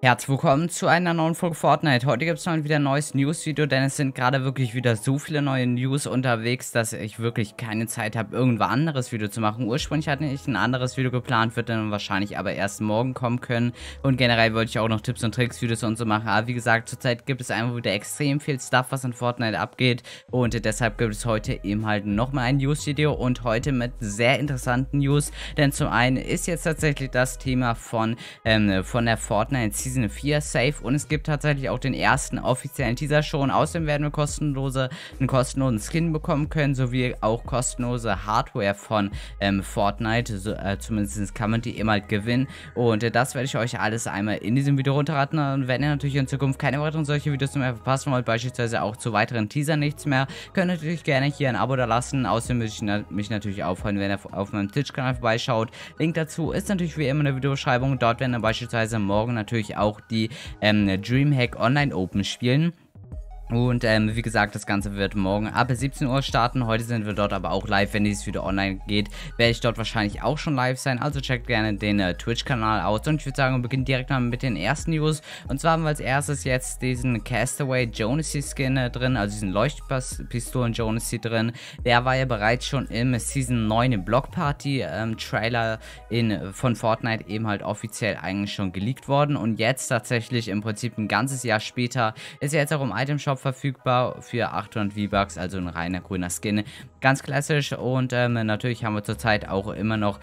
Herzlich willkommen zu einer neuen Folge Fortnite. Heute gibt es mal wieder ein neues News-Video, denn es sind gerade wirklich wieder so viele neue News unterwegs, dass ich wirklich keine Zeit habe, irgendwo anderes Video zu machen. Ursprünglich hatte ich ein anderes Video geplant, wird dann wahrscheinlich aber erst morgen kommen können. Und generell wollte ich auch noch Tipps und Tricks-Videos und so machen. Aber wie gesagt, zurzeit gibt es einfach wieder extrem viel Stuff, was in Fortnite abgeht. Und deshalb gibt es heute eben halt nochmal ein News-Video und heute mit sehr interessanten News. Denn zum einen ist jetzt tatsächlich das Thema von, ähm, von der Fortnite-Season Season 4 safe. Und es gibt tatsächlich auch den ersten offiziellen Teaser schon. Außerdem werden wir kostenlose, einen kostenlosen Skin bekommen können, sowie auch kostenlose Hardware von ähm, Fortnite. So, äh, zumindest kann man die immer halt gewinnen. Und äh, das werde ich euch alles einmal in diesem Video runterraten. Und wenn ihr natürlich in Zukunft keine weiteren solche Videos mehr verpassen wollt, beispielsweise auch zu weiteren Teasern nichts mehr, könnt ihr natürlich gerne hier ein Abo da lassen. Außerdem würde ich na mich natürlich auch freuen, wenn ihr auf meinem Twitch-Kanal vorbeischaut. Link dazu ist natürlich wie immer in der Videobeschreibung. Dort werden dann beispielsweise morgen natürlich auch die ähm, DreamHack Online Open spielen. Und ähm, wie gesagt, das Ganze wird morgen ab 17 Uhr starten. Heute sind wir dort aber auch live. Wenn dieses Video online geht, werde ich dort wahrscheinlich auch schon live sein. Also checkt gerne den äh, Twitch-Kanal aus. Und ich würde sagen, wir beginnen direkt mal mit den ersten News. Und zwar haben wir als erstes jetzt diesen Castaway Jonesy Skin äh, drin, also diesen Leuchtpistolen Jonesy drin. Der war ja bereits schon im Season 9 Block Party ähm, Trailer in, äh, von Fortnite eben halt offiziell eigentlich schon geleakt worden. Und jetzt tatsächlich im Prinzip ein ganzes Jahr später ist er jetzt auch im Item Shop Shop verfügbar für 800 V-Bucks, also ein reiner grüner Skin. Ganz klassisch und ähm, natürlich haben wir zurzeit auch immer noch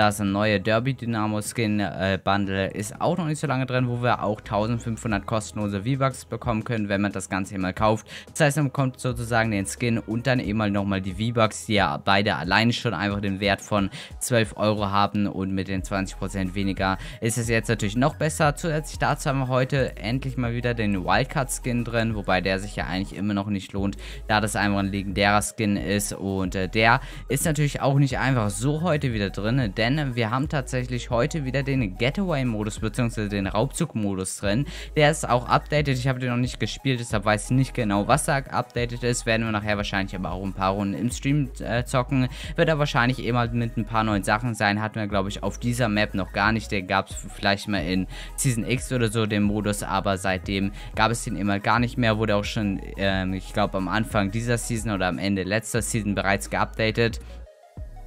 das neue Derby Dynamo Skin äh, Bundle ist auch noch nicht so lange drin, wo wir auch 1500 kostenlose V-Bucks bekommen können, wenn man das Ganze mal kauft. Das heißt, man bekommt sozusagen den Skin und dann eben mal halt nochmal die V-Bucks, die ja beide alleine schon einfach den Wert von 12 Euro haben und mit den 20% weniger ist es jetzt natürlich noch besser. Zusätzlich dazu haben wir heute endlich mal wieder den Wildcard Skin drin, wobei der sich ja eigentlich immer noch nicht lohnt, da das einfach ein legendärer Skin ist und äh, der ist natürlich auch nicht einfach so heute wieder drin, denn denn wir haben tatsächlich heute wieder den Getaway-Modus bzw. den Raubzug-Modus drin. Der ist auch updated, ich habe den noch nicht gespielt, deshalb weiß ich nicht genau, was da updated ist. Werden wir nachher wahrscheinlich aber auch ein paar Runden im Stream äh, zocken. Wird er wahrscheinlich eh mal mit ein paar neuen Sachen sein. Hatten wir, glaube ich, auf dieser Map noch gar nicht. Den gab es vielleicht mal in Season X oder so, den Modus, aber seitdem gab es den immer gar nicht mehr. Wurde auch schon, ähm, ich glaube, am Anfang dieser Season oder am Ende letzter Season bereits geupdatet.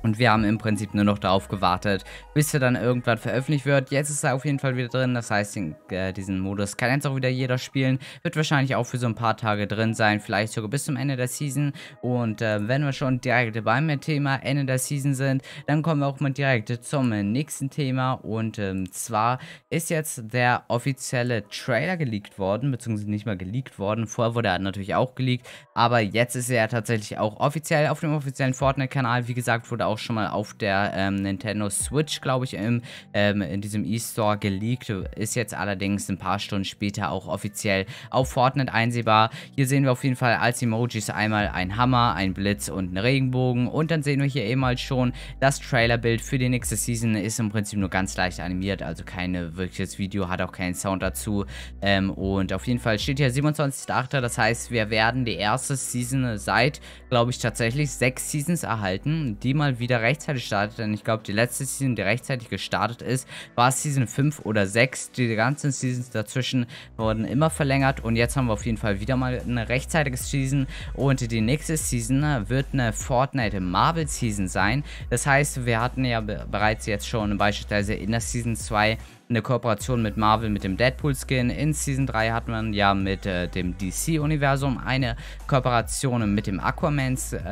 Und wir haben im Prinzip nur noch darauf gewartet, bis er dann irgendwann veröffentlicht wird. Jetzt ist er auf jeden Fall wieder drin. Das heißt, den, äh, diesen Modus kann jetzt auch wieder jeder spielen. Wird wahrscheinlich auch für so ein paar Tage drin sein. Vielleicht sogar bis zum Ende der Season. Und äh, wenn wir schon direkt beim Thema Ende der Season sind, dann kommen wir auch mal direkt zum nächsten Thema. Und ähm, zwar ist jetzt der offizielle Trailer geleakt worden. Beziehungsweise nicht mal geleakt worden. Vorher wurde er natürlich auch geleakt. Aber jetzt ist er tatsächlich auch offiziell auf dem offiziellen Fortnite-Kanal. Wie gesagt, wurde auch auch schon mal auf der ähm, Nintendo Switch, glaube ich, im, ähm, in diesem E-Store geleakt. Ist jetzt allerdings ein paar Stunden später auch offiziell auf Fortnite einsehbar. Hier sehen wir auf jeden Fall als Emojis einmal ein Hammer, ein Blitz und einen Regenbogen. Und dann sehen wir hier eben halt schon, das Trailerbild für die nächste Season ist im Prinzip nur ganz leicht animiert, also kein wirkliches Video, hat auch keinen Sound dazu. Ähm, und auf jeden Fall steht hier 27.8., das heißt, wir werden die erste Season seit, glaube ich, tatsächlich sechs Seasons erhalten, die mal wieder wieder rechtzeitig startet, denn ich glaube, die letzte Season, die rechtzeitig gestartet ist, war Season 5 oder 6. Die ganzen Seasons dazwischen wurden immer verlängert und jetzt haben wir auf jeden Fall wieder mal eine rechtzeitige Season und die nächste Season äh, wird eine Fortnite Marvel Season sein. Das heißt, wir hatten ja bereits jetzt schon beispielsweise in der Season 2 in Kooperation mit Marvel mit dem Deadpool-Skin. In Season 3 hat man ja mit äh, dem DC-Universum eine Kooperation mit dem Aquaman-Skin.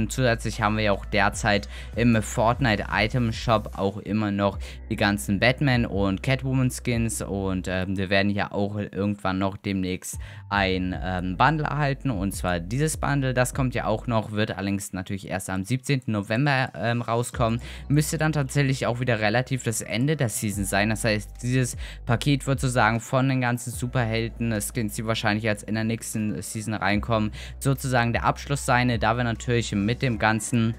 Ähm, Zusätzlich haben wir ja auch derzeit im Fortnite-Item-Shop auch immer noch die ganzen Batman- und Catwoman-Skins und ähm, wir werden ja auch irgendwann noch demnächst ein ähm, Bundle erhalten und zwar dieses Bundle, das kommt ja auch noch, wird allerdings natürlich erst am 17. November ähm, rauskommen. Müsste dann tatsächlich auch wieder relativ das Ende der Season sein, das heißt, heißt, dieses Paket wird sozusagen von den ganzen Superhelden-Skins, die wahrscheinlich jetzt in der nächsten Season reinkommen, sozusagen der Abschluss sein, da wir natürlich mit dem ganzen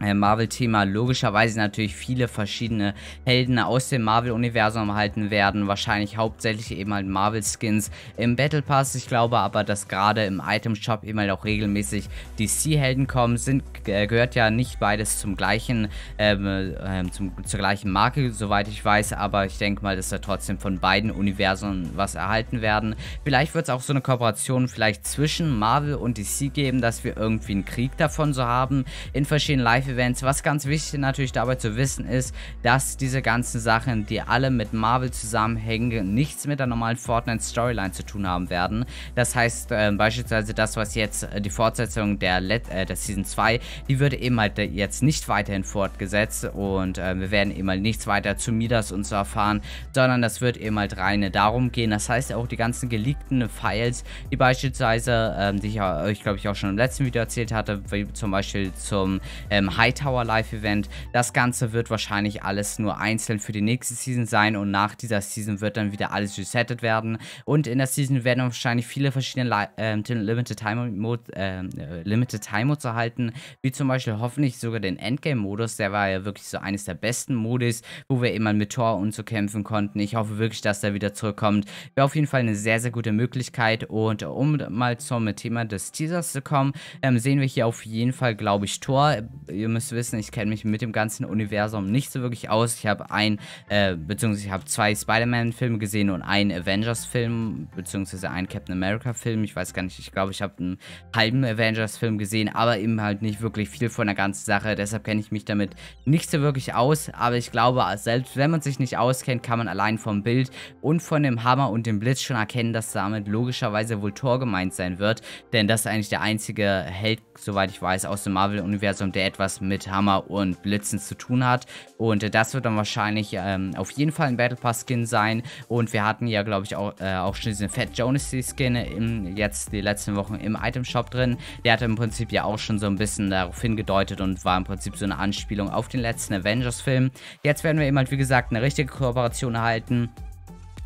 äh, Marvel-Thema logischerweise natürlich viele verschiedene Helden aus dem Marvel-Universum erhalten werden. Wahrscheinlich hauptsächlich eben halt Marvel-Skins im Battle Pass. Ich glaube aber, dass gerade im Item-Shop eben halt auch regelmäßig DC-Helden kommen. Sind, äh, gehört ja nicht beides zum gleichen, ähm, äh, zum, zur gleichen Marke, soweit ich weiß. Aber ich denke mal, dass da trotzdem von beiden Universen was erhalten werden. Vielleicht wird es auch so eine Kooperation vielleicht zwischen Marvel und DC geben, dass wir irgendwie einen Krieg davon so haben. In verschiedenen Live Live-Events. Was ganz wichtig natürlich dabei zu wissen ist, dass diese ganzen Sachen, die alle mit Marvel zusammenhängen, nichts mit der normalen Fortnite-Storyline zu tun haben werden. Das heißt äh, beispielsweise das, was jetzt äh, die Fortsetzung der, Let äh, der Season 2, die würde eben halt äh, jetzt nicht weiterhin fortgesetzt und äh, wir werden eben halt nichts weiter zu Midas und so erfahren, sondern das wird eben halt reine darum gehen. Das heißt auch die ganzen geleakten Files, die beispielsweise, ähm, die ich, euch glaube ich auch schon im letzten Video erzählt hatte, wie zum Beispiel zum ähm, Hightower Live Event. Das Ganze wird wahrscheinlich alles nur einzeln für die nächste Season sein und nach dieser Season wird dann wieder alles resettet werden. Und in der Season werden wahrscheinlich viele verschiedene Li ähm, Limited Time Mode, ähm, äh, Limited Time Modes erhalten, wie zum Beispiel hoffentlich sogar den Endgame Modus. Der war ja wirklich so eines der besten Modis, wo wir immer mit Thor und so kämpfen konnten. Ich hoffe wirklich, dass der wieder zurückkommt. Wäre auf jeden Fall eine sehr, sehr gute Möglichkeit. Und um mal zum Thema des Teasers zu kommen, ähm, sehen wir hier auf jeden Fall, glaube ich, Thor ihr müsst wissen, ich kenne mich mit dem ganzen Universum nicht so wirklich aus. Ich habe ein, äh, beziehungsweise ich habe zwei Spider-Man-Filme gesehen und einen Avengers-Film, beziehungsweise einen Captain America-Film. Ich weiß gar nicht, ich glaube, ich habe einen halben Avengers-Film gesehen, aber eben halt nicht wirklich viel von der ganzen Sache. Deshalb kenne ich mich damit nicht so wirklich aus. Aber ich glaube, selbst wenn man sich nicht auskennt, kann man allein vom Bild und von dem Hammer und dem Blitz schon erkennen, dass damit logischerweise wohl Thor gemeint sein wird. Denn das ist eigentlich der einzige Held, soweit ich weiß, aus dem Marvel-Universum, der etwas mit Hammer und Blitzen zu tun hat. Und das wird dann wahrscheinlich ähm, auf jeden Fall ein Battle Pass Skin sein. Und wir hatten ja, glaube ich, auch, äh, auch schon diesen Fat Jonas Skin im, jetzt die letzten Wochen im Item Shop drin. Der hatte im Prinzip ja auch schon so ein bisschen darauf hingedeutet und war im Prinzip so eine Anspielung auf den letzten Avengers Film. Jetzt werden wir eben halt, wie gesagt, eine richtige Kooperation erhalten.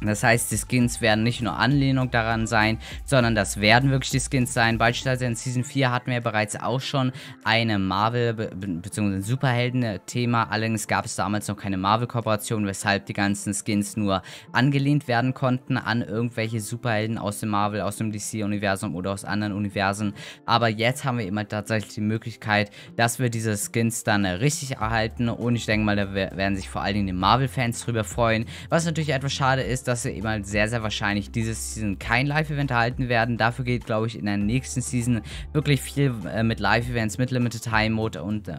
Das heißt, die Skins werden nicht nur Anlehnung daran sein, sondern das werden wirklich die Skins sein. Beispielsweise in Season 4 hatten wir bereits auch schon eine Marvel- bzw. Superhelden-Thema. Allerdings gab es damals noch keine Marvel-Kooperation, weshalb die ganzen Skins nur angelehnt werden konnten an irgendwelche Superhelden aus dem Marvel, aus dem DC-Universum oder aus anderen Universen. Aber jetzt haben wir immer tatsächlich die Möglichkeit, dass wir diese Skins dann richtig erhalten. Und ich denke mal, da werden sich vor allen Dingen die Marvel-Fans drüber freuen. Was natürlich etwas schade ist, dass dass sie eben halt sehr, sehr wahrscheinlich dieses Season kein Live-Event erhalten werden. Dafür geht, glaube ich, in der nächsten Season wirklich viel äh, mit Live-Events, mit Limited Time Mode und äh,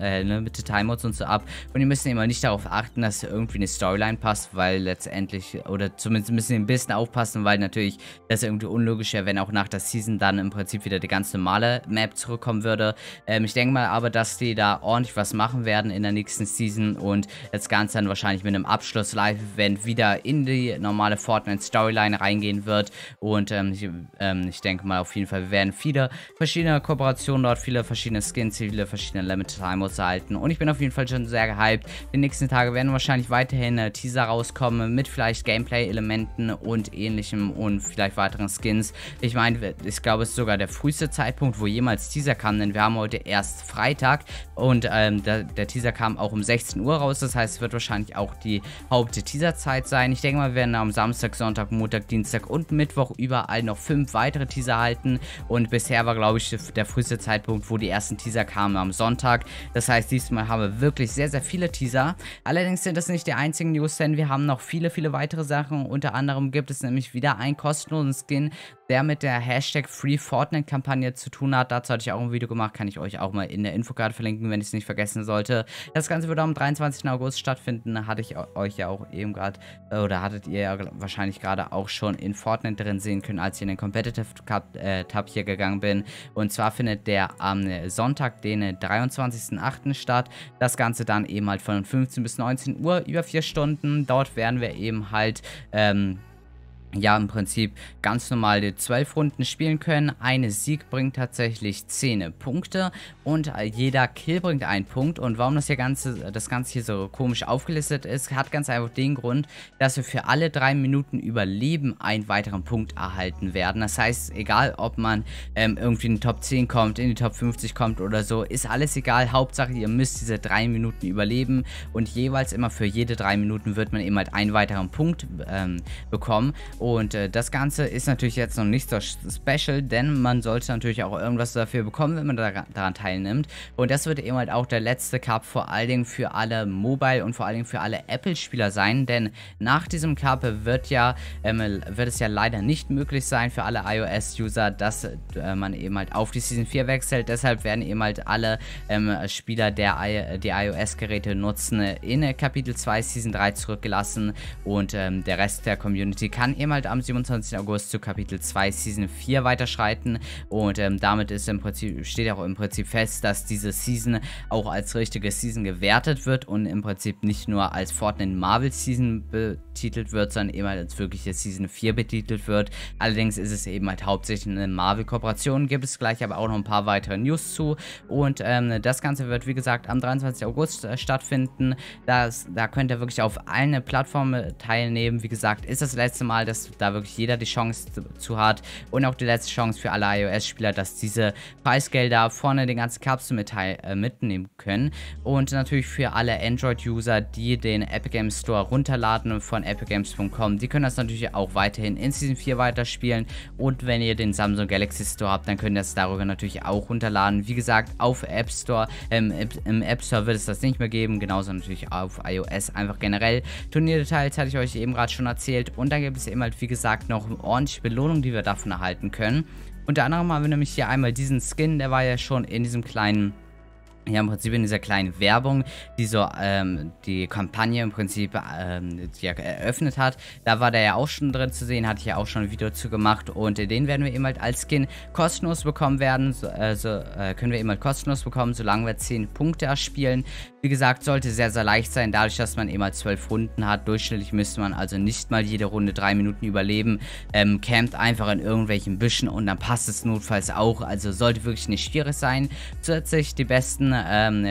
äh, Limited Time Modes und so ab. Und die müssen immer nicht darauf achten, dass irgendwie eine Storyline passt, weil letztendlich, oder zumindest müssen sie ein bisschen aufpassen, weil natürlich das irgendwie unlogisch wäre, wenn auch nach der Season dann im Prinzip wieder die ganz normale Map zurückkommen würde. Ähm, ich denke mal aber, dass die da ordentlich was machen werden in der nächsten Season und das Ganze dann wahrscheinlich mit einem Abschluss-Live-Event wieder in die normale Fortnite-Storyline reingehen wird. Und ähm, ich, ähm, ich, denke mal auf jeden Fall, werden viele verschiedene Kooperationen dort, viele verschiedene Skins, viele verschiedene Limited Time modes erhalten. Und ich bin auf jeden Fall schon sehr gehypt. Die nächsten Tage werden wahrscheinlich weiterhin äh, Teaser rauskommen mit vielleicht Gameplay-Elementen und ähnlichem und vielleicht weiteren Skins. Ich meine, ich glaube, es ist sogar der früheste Zeitpunkt, wo jemals Teaser kam, denn wir haben heute erst Freitag und ähm, der, der Teaser kam auch um 16 Uhr raus. Das heißt, es wird wahrscheinlich auch die Haupt-Teaser-Zeit sein. Ich denke mal, wir werden werden am Samstag, Sonntag, Montag, Dienstag und Mittwoch überall noch fünf weitere Teaser halten. Und bisher war, glaube ich, der früheste Zeitpunkt, wo die ersten Teaser kamen, am Sonntag. Das heißt, diesmal haben wir wirklich sehr, sehr viele Teaser. Allerdings sind das nicht die einzigen News, denn wir haben noch viele, viele weitere Sachen. Unter anderem gibt es nämlich wieder einen kostenlosen Skin, der mit der Hashtag FreeFortnite-Kampagne zu tun hat. Dazu hatte ich auch ein Video gemacht, kann ich euch auch mal in der Infokarte verlinken, wenn ich es nicht vergessen sollte. Das Ganze wird am 23. August stattfinden, hatte ich euch ja auch eben gerade, äh, oder hattet ihr wir wahrscheinlich gerade auch schon in Fortnite drin sehen können, als ich in den Competitive Cup äh, Tab hier gegangen bin. Und zwar findet der am äh, Sonntag, den 23.08. Äh, statt. Das Ganze dann eben halt von 15 bis 19 Uhr über vier Stunden. Dort werden wir eben halt ähm, ja im Prinzip ganz normale 12 Runden spielen können. Eine Sieg bringt tatsächlich 10 Punkte und jeder Kill bringt einen Punkt. Und warum das, hier Ganze, das Ganze hier so komisch aufgelistet ist, hat ganz einfach den Grund, dass wir für alle 3 Minuten Überleben einen weiteren Punkt erhalten werden. Das heißt, egal ob man ähm, irgendwie in die Top 10 kommt, in die Top 50 kommt oder so, ist alles egal. Hauptsache, ihr müsst diese 3 Minuten überleben und jeweils immer für jede 3 Minuten wird man eben halt einen weiteren Punkt ähm, bekommen. Und äh, das Ganze ist natürlich jetzt noch nicht so special, denn man sollte natürlich auch irgendwas dafür bekommen, wenn man da, daran teilnimmt. Und das wird eben halt auch der letzte Cup vor allen Dingen für alle Mobile und vor allen Dingen für alle Apple-Spieler sein, denn nach diesem Cup wird ja, ähm, wird es ja leider nicht möglich sein für alle iOS-User, dass äh, man eben halt auf die Season 4 wechselt. Deshalb werden eben halt alle ähm, Spieler, der I die iOS-Geräte nutzen, in Kapitel 2 Season 3 zurückgelassen und ähm, der Rest der Community kann eben Game halt am 27. August zu Kapitel 2 Season 4 weiterschreiten. Und ähm, damit ist im Prinzip, steht auch im Prinzip fest, dass diese Season auch als richtige Season gewertet wird und im Prinzip nicht nur als Fortnite Marvel Season bezeichnet betitelt wird, sondern eben halt als wirkliche Season 4 betitelt wird. Allerdings ist es eben halt hauptsächlich eine Marvel-Kooperation, gibt es gleich aber auch noch ein paar weitere News zu. Und ähm, das Ganze wird, wie gesagt, am 23. August äh, stattfinden. Das, da könnt ihr wirklich auf allen Plattformen äh, teilnehmen. Wie gesagt, ist das letzte Mal, dass da wirklich jeder die Chance zu, hat und auch die letzte Chance für alle iOS-Spieler, dass diese Preisgelder vorne den ganzen Kapsel mit, äh, mitnehmen können. Und natürlich für alle Android-User, die den Epic Games Store runterladen von Epic epicgames.com. Die können das natürlich auch weiterhin in Season 4 weiterspielen. Und wenn ihr den Samsung Galaxy Store habt, dann könnt ihr das darüber natürlich auch runterladen. Wie gesagt, auf App Store, ähm, im App Store wird es das nicht mehr geben. Genauso natürlich auf iOS einfach generell. Turnierdetails hatte ich euch eben gerade schon erzählt. Und dann gibt es eben halt, wie gesagt, noch ordentliche Belohnung, die wir davon erhalten können. Unter anderem haben wir nämlich hier einmal diesen Skin, der war ja schon in diesem kleinen ja im Prinzip in dieser kleinen Werbung, die so ähm, die Kampagne im Prinzip ähm, ja, eröffnet hat. Da war der ja auch schon drin zu sehen, hatte ich ja auch schon ein Video zu gemacht und den werden wir eben halt als Skin kostenlos bekommen werden. So, äh, äh, können wir eben halt kostenlos bekommen, solange wir 10 Punkte erspielen. Wie gesagt, sollte sehr, sehr leicht sein, dadurch, dass man eben halt 12 Runden hat. Durchschnittlich müsste man also nicht mal jede Runde 3 Minuten überleben. Ähm, campt einfach in irgendwelchen Büschen und dann passt es notfalls auch. Also sollte wirklich nicht schwierig sein. Zusätzlich die besten um,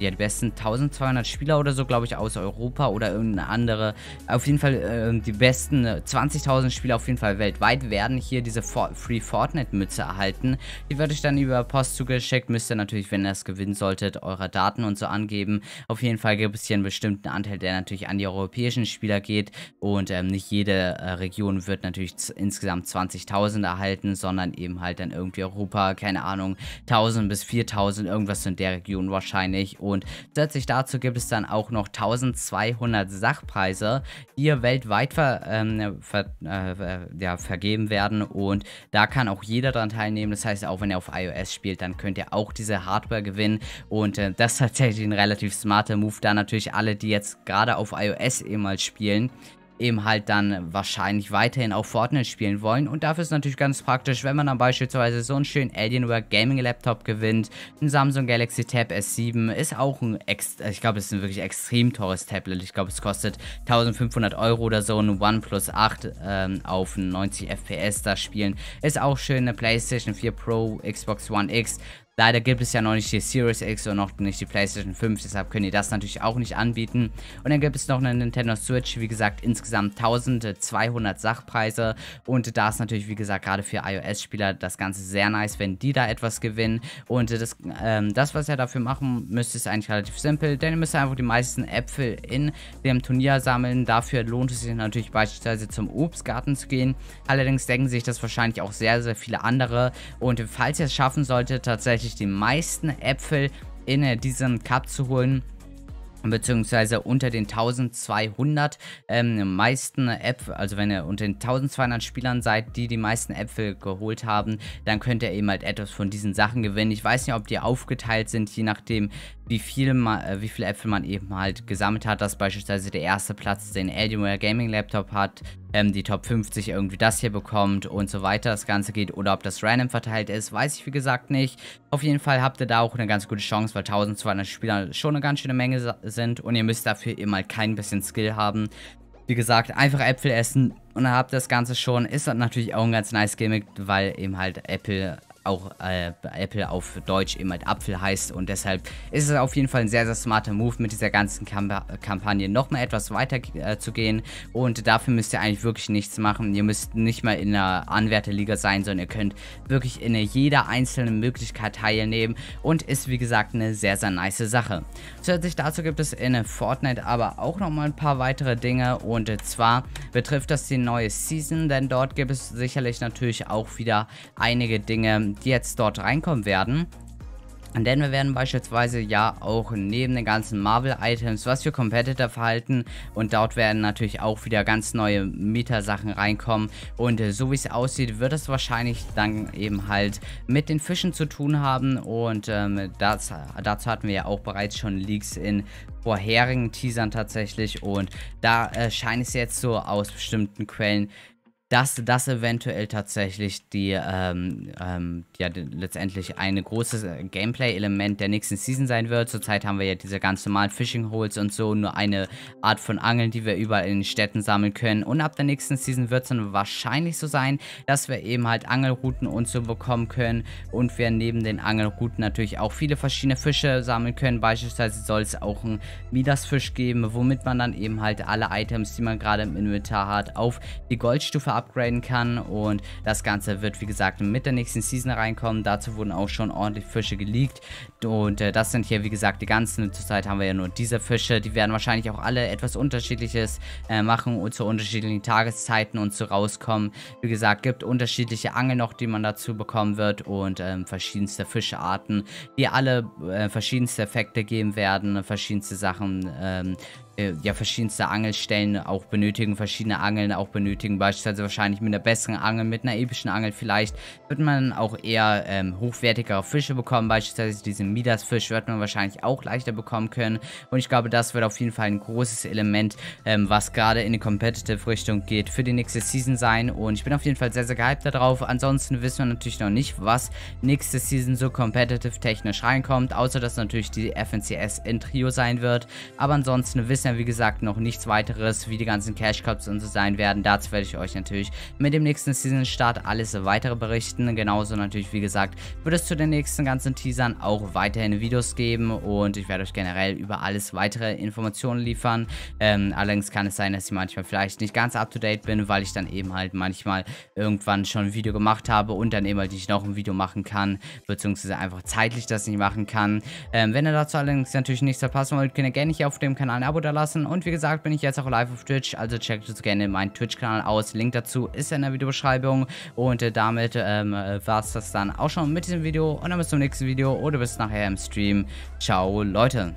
ja, die besten 1200 Spieler oder so, glaube ich, aus Europa oder irgendeine andere. Auf jeden Fall äh, die besten 20.000 äh, Spieler auf jeden Fall weltweit werden hier diese For Free Fortnite Mütze erhalten. Die wird euch dann über Post zugeschickt. Müsst ihr natürlich, wenn ihr es gewinnen solltet, eure Daten und so angeben. Auf jeden Fall gibt es hier einen bestimmten Anteil, der natürlich an die europäischen Spieler geht. Und ähm, nicht jede äh, Region wird natürlich insgesamt 20.000 erhalten, sondern eben halt dann irgendwie Europa, keine Ahnung, 1.000 bis 4.000, irgendwas in der Region wahrscheinlich. Und und zusätzlich dazu gibt es dann auch noch 1200 Sachpreise, die hier weltweit ver, ähm, ver, äh, ja, vergeben werden und da kann auch jeder dran teilnehmen. Das heißt, auch wenn ihr auf iOS spielt, dann könnt ihr auch diese Hardware gewinnen und äh, das ist tatsächlich ein relativ smarter Move, da natürlich alle, die jetzt gerade auf iOS eben mal spielen, eben halt dann wahrscheinlich weiterhin auch Fortnite spielen wollen. Und dafür ist natürlich ganz praktisch, wenn man dann beispielsweise so einen schönen Alienware Gaming Laptop gewinnt. Ein Samsung Galaxy Tab S7 ist auch ein, ich glaube, es ist ein wirklich extrem teures Tablet. Ich glaube, es kostet 1500 Euro oder so. Ein OnePlus 8 ähm, auf 90 FPS da spielen. Ist auch schön, eine PlayStation 4 Pro, Xbox One X. Leider gibt es ja noch nicht die Series X und noch nicht die PlayStation 5, deshalb können die das natürlich auch nicht anbieten. Und dann gibt es noch eine Nintendo Switch, wie gesagt, insgesamt 1200 Sachpreise. Und da ist natürlich, wie gesagt, gerade für iOS-Spieler das Ganze sehr nice, wenn die da etwas gewinnen. Und das, ähm, das was ihr dafür machen müsst, ist eigentlich relativ simpel, denn ihr müsst einfach die meisten Äpfel in dem Turnier sammeln. Dafür lohnt es sich natürlich beispielsweise zum Obstgarten zu gehen. Allerdings denken sich das wahrscheinlich auch sehr, sehr viele andere. Und falls ihr es schaffen solltet, tatsächlich wirklich die meisten Äpfel in äh, diesem Cup zu holen beziehungsweise unter den 1200 ähm, meisten Äpfel, also wenn ihr unter den 1200 Spielern seid, die die meisten Äpfel geholt haben, dann könnt ihr eben halt etwas von diesen Sachen gewinnen. Ich weiß nicht, ob die aufgeteilt sind, je nachdem, wie, viel äh, wie viele Äpfel man eben halt gesammelt hat, dass beispielsweise der erste Platz den Alienware Gaming Laptop hat, ähm, die Top 50 irgendwie das hier bekommt und so weiter das Ganze geht oder ob das random verteilt ist, weiß ich wie gesagt nicht. Auf jeden Fall habt ihr da auch eine ganz gute Chance, weil 1200 Spieler schon eine ganz schöne Menge sind und ihr müsst dafür immer halt kein bisschen Skill haben. Wie gesagt, einfach Äpfel essen und dann habt ihr das Ganze schon. Ist natürlich auch ein ganz nice Gimmick, weil eben halt Apple auch äh, Apple auf Deutsch eben halt Apfel heißt und deshalb ist es auf jeden Fall ein sehr, sehr smarter Move mit dieser ganzen Kamp Kampagne nochmal etwas weiter äh, zu gehen und dafür müsst ihr eigentlich wirklich nichts machen. Ihr müsst nicht mal in einer Anwärterliga sein, sondern ihr könnt wirklich in jeder einzelnen Möglichkeit teilnehmen und ist wie gesagt eine sehr, sehr nice Sache. Zusätzlich dazu gibt es in Fortnite aber auch nochmal ein paar weitere Dinge und zwar betrifft das die neue Season, denn dort gibt es sicherlich natürlich auch wieder einige Dinge, jetzt dort reinkommen werden. Denn wir werden beispielsweise ja auch neben den ganzen Marvel-Items was für Competitor verhalten und dort werden natürlich auch wieder ganz neue Meta-Sachen reinkommen und äh, so wie es aussieht, wird es wahrscheinlich dann eben halt mit den Fischen zu tun haben und ähm, das, dazu hatten wir ja auch bereits schon Leaks in vorherigen Teasern tatsächlich und da äh, scheint es jetzt so aus bestimmten Quellen dass das eventuell tatsächlich die, ähm, ähm, ja, die, letztendlich ein großes Gameplay-Element der nächsten Season sein wird. Zurzeit haben wir ja diese ganz normalen Fishing Holes und so, nur eine Art von Angeln, die wir überall in den Städten sammeln können. Und ab der nächsten Season wird es dann wahrscheinlich so sein, dass wir eben halt Angelrouten und so bekommen können und wir neben den Angelrouten natürlich auch viele verschiedene Fische sammeln können. Beispielsweise soll es auch ein Midas-Fisch geben, womit man dann eben halt alle Items, die man gerade im Inventar hat, auf die Goldstufe upgraden kann. Und das Ganze wird, wie gesagt, mit der nächsten Season reinkommen. Dazu wurden auch schon ordentlich Fische geleakt. Und äh, das sind hier, wie gesagt, die ganzen. Zurzeit haben wir ja nur diese Fische. Die werden wahrscheinlich auch alle etwas unterschiedliches äh, machen und zu unterschiedlichen Tageszeiten und zu rauskommen. Wie gesagt, gibt unterschiedliche Angeln noch, die man dazu bekommen wird und ähm, verschiedenste Fischarten, die alle äh, verschiedenste Effekte geben werden, verschiedenste Sachen ähm, äh, ja verschiedenste Angelstellen auch benötigen, verschiedene Angeln auch benötigen, beispielsweise wahrscheinlich mit einer besseren Angel, mit einer epischen Angel vielleicht, wird man auch eher ähm, hochwertigere Fische bekommen, beispielsweise diesen Midas-Fisch wird man wahrscheinlich auch leichter bekommen können und ich glaube, das wird auf jeden Fall ein großes Element, ähm, was gerade in die Competitive-Richtung geht, für die nächste Season sein und ich bin auf jeden Fall sehr, sehr gehypt darauf. Ansonsten wissen wir natürlich noch nicht, was nächste Season so competitive-technisch reinkommt, außer dass natürlich die FNCS in Trio sein wird, aber ansonsten wissen wir ja wie gesagt noch nichts weiteres, wie die ganzen Cash Cups und so sein werden. Dazu werde ich euch natürlich mit dem nächsten Season Start alles weitere berichten. Genauso natürlich wie gesagt wird es zu den nächsten ganzen Teasern auch weiterhin Videos geben und ich werde euch generell über alles weitere Informationen liefern. Ähm, allerdings kann es sein, dass ich manchmal vielleicht nicht ganz up to date bin, weil ich dann eben halt manchmal irgendwann schon ein Video gemacht habe und dann eben halt nicht noch ein Video machen kann, beziehungsweise einfach zeitlich das nicht machen kann. Ähm, wenn ihr dazu allerdings natürlich nichts verpassen wollt, könnt ihr gerne hier auf dem Kanal ein Abo da hinterlassen. Und wie gesagt, bin ich jetzt auch live auf Twitch, also checkt jetzt gerne meinen Twitch-Kanal aus. Link dazu ist in der Videobeschreibung. Und äh, damit ähm, äh, war es das dann auch schon mit diesem Video. Und dann bis zum nächsten Video oder bis nachher im Stream. Ciao, Leute.